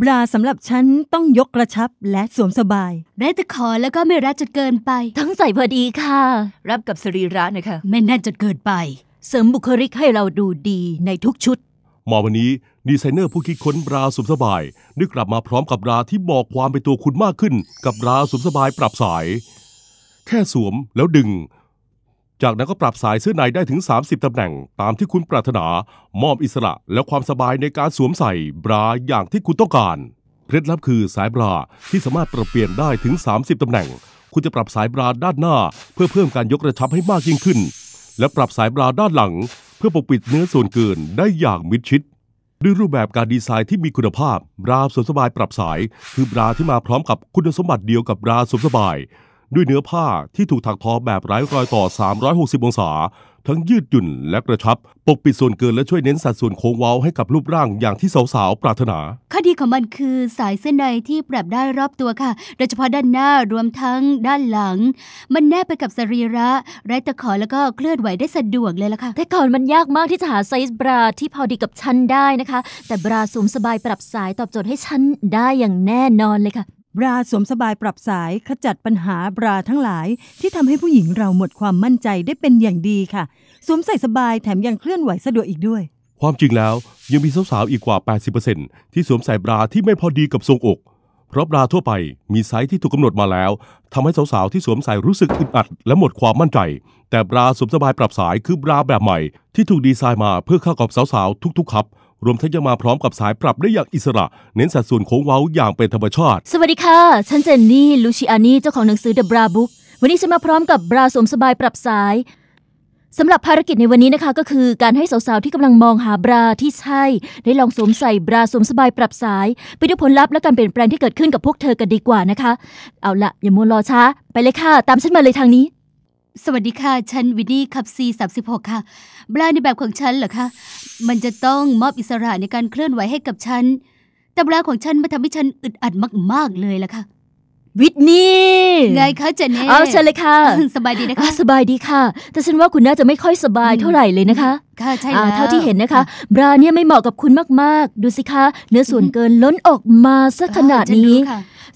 บราสำหรับฉัน ต้องยกกระชับและสวมสบายได้แต่ขอแล้วก็ไม่รัดจนเกินไป ทั้งใส่พอดีค่ะ รับกับสรีระนะคะ ไม่แน่นจนเกินไป เสริมบุคลิกให้เราดูดีในทุกชุดมาวันนี้ดีไซเนอร์ผู้คิดค้นบราสวมสบายได้กลับมาพร้อมกับบราที่บอกความเป็นตัวคุณมากขึ้น กับบราสวมสบายปรับสาย แค่สวมแล้วดึงจากนั้นก็ปรับสายเสื้อในได้ถึง 30 ตำแหน่ง ตามที่คุณปรารถนา มอบอิสระ และความสบายในการสวมใส่บรา อย่างที่คุณต้องการ เคล็ดลับคือสายบราที่สามารถปรับเปลี่ยนได้ถึง 30ตำแหน่ง คุณจะปรับสายบราด้านหน้าเพื่อเพิ่มการยกกระชับให้มากยิ่งขึ้น และปรับสายบราด้านหลัง เพื่อปกปิดเนื้อส่วนเกินได้อย่างมิดชิด ด้วยรูปแบบการดีไซน์ที่มีคุณภาพบราสวมสบายปรับสาย คือบราที่มาพร้อมกับคุณสมบัติเดียวกับบราสวมสบายด้วยเนื้อผ้าที่ถูกถักทอแบบไร้รอยต่อ 360 องศา ทั้งยืดหยุ่นและกระชับ ปกปิดส่วนเกินและช่วยเน้นสัดส่วนโค้งเว้าให้กับรูปร่างอย่างที่สาวๆปรารถนาข้อดีของมันคือสายเส้นในที่ปรับได้รอบตัวค่ะ โดยเฉพาะด้านหน้ารวมทั้งด้านหลัง มันแนบไปกับสรีระไร้ตะขอแล้วก็เคลื่อนไหวได้สะดวกเลยล่ะค่ะ แต่ก่อนมันยากมากที่จะหาไซส์บราที่พอดีกับฉันได้นะคะ แต่บราสูงสบายปรับสายตอบโจทย์ให้ฉันได้อย่างแน่นอนเลยค่ะบราสวมสบายปรับสายขจัดปัญหาบราทั้งหลายที่ทำให้ผู้หญิงเราหมดความมั่นใจได้เป็นอย่างดีค่ะ สวมใส่สบายแถมยังเคลื่อนไหวสะดวกอีกด้วย ความจริงแล้วยังมีสาวๆอีกกว่า 80%ที่สวมใส่บราที่ไม่พอดีกับทรงอก เพราะบราทั่วไปมีไซส์ที่ถูกกำหนดมาแล้วทำให้สาวๆที่สวมใส่รู้สึกอึดอัดและหมดความมั่นใจ แต่บราสวมสบายปรับสายคือบราแบบใหม่ ที่ถูกดีไซน์มาเพื่อเข้ากับสาวๆทุกๆครับรวมทั้งยังมาพร้อมกับสายปรับได้อย่างอิสระ เน้นสัดส่วนโค้งเว้าอย่างเป็นธรรมชาติ สวัสดีค่ะ ฉันเจนนี่ลูชิอานี่เจ้าของหนังสือ The Bra Book วันนี้ฉันมาพร้อมกับบราสวมสบายปรับสายสำหรับภารกิจในวันนี้นะคะ ก็คือการให้สาวๆที่กำลังมองหาบราที่ใช่ ได้ลองสวมใส่บราสวมสบายปรับสาย ไปดูผลลัพธ์และการเปลี่ยนแปลงที่เกิดขึ้นกับพวกเธอกันดีกว่านะคะ เอาละอย่ามัวรอช้าไปเลยค่ะ ตามฉันมาเลยทางนี้สวัสดีค่ะ ฉันวินนี่ขับซีสามสิบหกค่ะแบรนด์ในแบบของฉันเหรอคะ มันจะต้องมอบอิสระในการเคลื่อนไหวให้กับฉัน แต่แบรนด์ของฉันมาทำให้ฉันอึดอัดมาก ๆเลยล่ะค่ะวิทนี่ไงคะเจเน่เอาเชิญเลยค่ะสบายดีนะคะสบายดีค่ะแต่ฉันว่าคุณน่าจะไม่ค่อยสบายเท่าไหร่เลยนะคะค่ะใช่แล้วเท่าที่เห็นนะคะ บราเนี่ยไม่เหมาะกับคุณมากๆ ดูสิคะ เนื้อส่วนเกินล้นออกมาซะขนาดนี้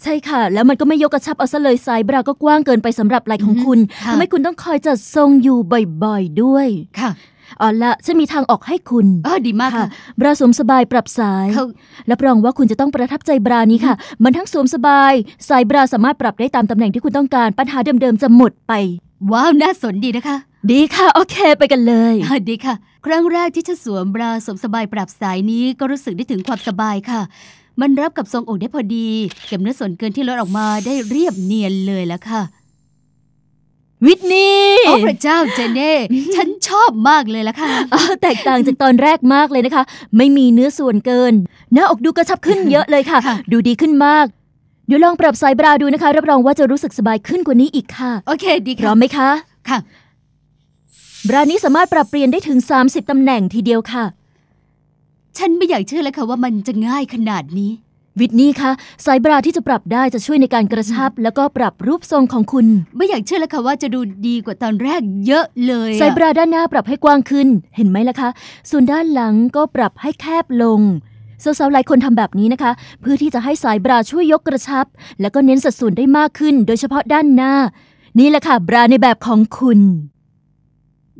ใช่ค่ะ แล้วมันก็ไม่ยกกระชับเอาซะเลยสายบราก็กว้างเกินไปสำหรับไหล่ของคุณทำให้คุณต้องคอยจัดทรงอยู่บ่อยๆ ด้วยค่ะเอาละฉันมีทางออกให้คุณอ๋อดีมากค่ะ บราสวมสบายปรับสายรับรองว่าคุณจะต้องประทับใจบรานี้ค่ะ มันทั้งสวมสบาย สายบราสามารถปรับได้ตามตำแหน่งที่คุณต้องการปัญหาเดิมๆจะหมดไป ว้าวน่าสนดีนะคะ ดีค่ะ โอเคไปกันเลยดีค่ะ ครั้งแรกที่ฉันสวมบราสวมสบายปรับสายนี้ก็รู้สึกได้ถึงความสบายค่ะ มันรับกับทรงอกได้พอดี เก็บเนื้อส่วนเกินที่ลดออกมาได้เรียบเนียนเลยแล้วค่ะวิทนี่อ้พระเจ้าเจเน่ ฉันชอบมากเลยละค่ะ แตกต่างจากตอนแรกมากเลยนะคะ ไม่มีเนื้อส่วนเกิน หน้าอกดูกระชับขึ้นเยอะเลยค่ะ ดูดีขึ้นมาก เดี๋ยวลองปรับสายบราดูนะคะ รับรองว่าจะรู้สึกสบายขึ้นกว่านี้อีกค่ะ โอเค ดีค่ะพร้อมไหมคะค่ะ บรานี้สามารถปรับเปลี่ยนได้ถึง 30 ตำแหน่งทีเดียวค่ะฉันไม่อยากเชื่อเลยค่ะว่ามันจะง่ายขนาดนี้วิทนี่คะสายบราที่จะปรับได้จะช่วยในการกระชับ แล้วก็ปรับรูปทรงของคุณ ไม่อยากเชื่อเลยค่ะว่าจะดูดีกว่าตอนแรกเยอะเลย สายบราด้านหน้าปรับให้กว้างขึ้น เห็นไหมล่ะคะส่วนด้านหลังก็ปรับให้แคบลงสาวๆหลายคนทำแบบนี้นะคะ เพื่อที่จะให้สายบราช่วยยกกระชับ แล้วก็เน้นสัดส่วนได้มากขึ้น โดยเฉพาะด้านหน้า นี่แหละค่ะบราในแบบของคุณ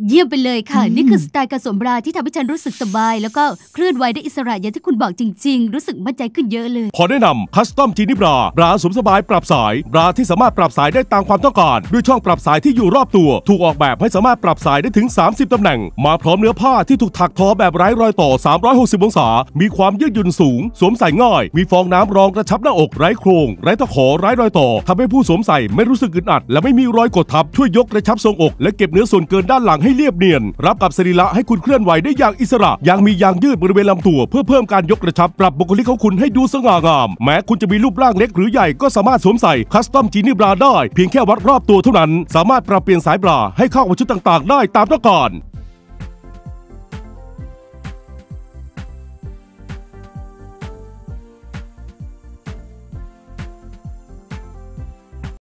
เยี่ยมไปเลยค่ะ นี่คือสไตล์การสวมบรา ที่ทำให้ฉันรู้สึกสบาย แล้วก็เคลื่อนไหวได้อิสระอย่างที่คุณบอกจริงๆ รู้สึกมั่นใจขึ้นเยอะเลย ขอแนะนำคัสตอมจีนิบราบราสวมสบายปรับสาย บราที่สามารถปรับสายได้ตามความต้องการ ด้วยช่องปรับสายที่อยู่รอบตัว ถูกออกแบบให้สามารถปรับสายได้ถึง 30ตำแหน่ง มาพร้อมเนื้อผ้าที่ถูกถักทอแบบไร้รอยต่อ360องศามีความยืดหยุ่นสูงสวมใส่ง่ายมีฟองน้ำรองกระชับหน้าอกไร้โครงไร้ตะขอไร้รอยต่อทำให้ผู้สวมใส่ไม่รู้สึกอึดอัด และไม่มีรอยกดทับช่วยยกกระชับทรงอกและเก็บเนื้อส่วนเกินด้านหลังให้เรียบเนียน รับกับสรีระให้คุณเคลื่อนไหวได้อย่างอิสระ ยังมียางยืดบริเวณลำตัว เพื่อเพิ่มการยกระชับปรับบุคลิกของคุณให้ดูสง่างาม แม้คุณจะมีรูปร่างเล็กหรือใหญ่ก็สามารถสวมใส่คัสตอมจีนี่บราได้ เพียงแค่วัดรอบตัวเท่านั้น สามารถปรับเปลี่ยนสายบราให้เข้ากับชุดต่าง ๆ ได้ตามต้องการ